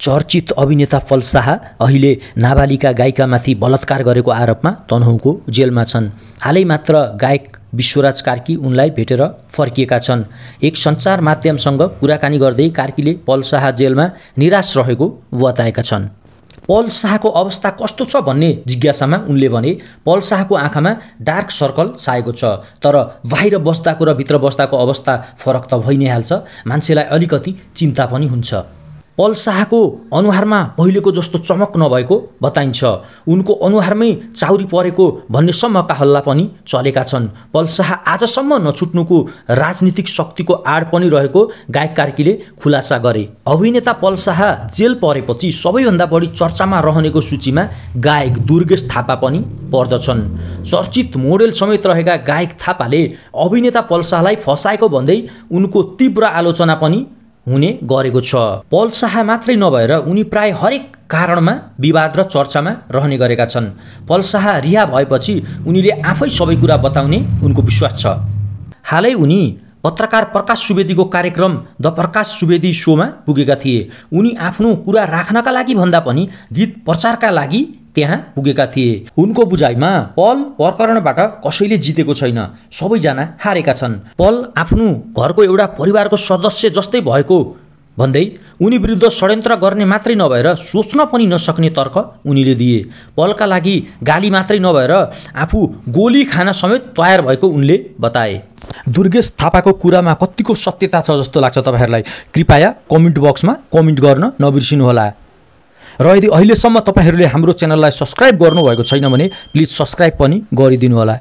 चर्चित अभिनेता फल शाह अहिले नाबालिका गायिकामाथि बलात्कार गरेको आरोपमा तनहुँको जेलमा छन् हालै मात्र गायक विश्वराज कार्की उनलाई भेटेर फर्किएका छन् एक सञ्चार माध्यमसँग कुराकानी गर्दै कार्कीले पल शाह जेलमा निराश रहेको बताएका छन् पल शाहको अवस्था कस्तो छ भन्ने जिज्ञासामा उनले भने पल शाहको आँखामा डार्क सर्कल छाएको छ तर बाहिर बस्दाको र भित्र बस्दाको अवस्था फरक त भइ नै हाल्छ मान्छेलाई अलिकति चिन्ता पनि हुन्छ पल शाहको अनुहारमा पहिलेको जस्तो चमक नभएको बताइन्छ उनको अनुहारमै चाउरी परेको भन्नेसम्मका हल्ला पनि चलेका छन् पल शाह आजसम्म नछुट्नुको राजनीतिक शक्तिको आड पनि रहेको गायक कार्कीले खुलासा गरे अभिनेता पल शाह जेल परेपछि सबैभन्दा बढी चर्चामा रहनेको सूचीमा गायक दुर्गेश थापा पनि पर्दछन् चर्चित मोडेल समेत रहेका गायक थापाले अभिनेता पल शाहलाई फसाएको भन्दै उनको तीव्र आलोचना पनि हुने गरेको छ पल शाह मात्रै नभएर उनी प्राय हरेक कारणमा विवाद र चर्चामा रहने गरेका छन् पल शाह रिहा भएपछि उनीले आफै सबै कुरा बताउने उनको विश्वास छ हालै उनी पत्रकार प्रकाश सुवेदीको कार्यक्रम द प्रकाश सुवेदी सोमा पुगेका थिए उनी आफ्नो कुरा राख्नका लागि भन्दा पनि गीत प्रचारका लागि त्यहाँ पुगेका थिए उनको बुझाइमा पल प्रकरणबाट कसैले जितेको छैन सबैजना हारेका छन् पल आफ्नो घरको एउटा परिवारको सदस्य जस्तै भएको भन्दै उनी विरुद्ध षड्यन्त्र गर्ने मात्रै नभएर सोच्न पनि नसक्ने तर्क उनीले दिए पलका लागि गाली मात्रै नभएर आफू गोली खान समेत तयार भएको उनले बताए दुर्गेश थापाको कुरामा कतिको सत्यता छ जस्तो लाग्छ तपाईँहरूलाई कृपया कमेन्ट बक्समा कमेन्ट गर्न नबिर्सिनुहोला र यदि अहिलेसम्म तपाईँहरूले हाम्रो च्यानललाई सब्सक्राइब गर्नुभएको छैन भने प्लिज सब्सक्राइब पनि गरिदिनु होला